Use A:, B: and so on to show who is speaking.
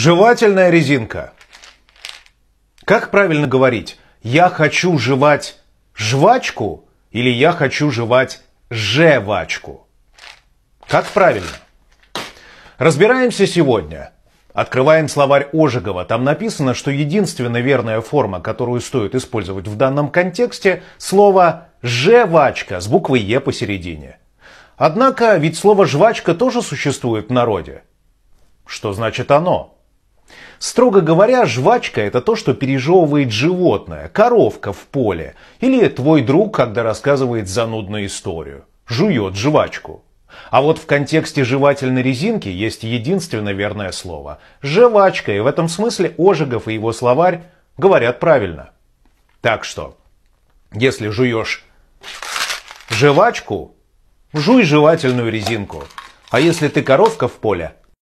A: Жевательная резинка. Как правильно говорить? Я хочу жевать жвачку или я хочу жевать жевачку? Как правильно? Разбираемся сегодня. Открываем словарь Ожегова. Там написано, что единственная верная форма, которую стоит использовать в данном контексте, слово «жевачка» с буквой «е» посередине. Однако, ведь слово «жвачка» тоже существует в народе. Что значит оно? Строго говоря, жвачка это то, что пережевывает животное, коровка в поле, или твой друг, когда рассказывает занудную историю. Жует жвачку. А вот в контексте жевательной резинки есть единственное верное слово – жвачка, и в этом смысле Ожегов и его словарь говорят правильно. Так что, если жуешь жвачку, жуй жевательную резинку. А если ты коровка в поле,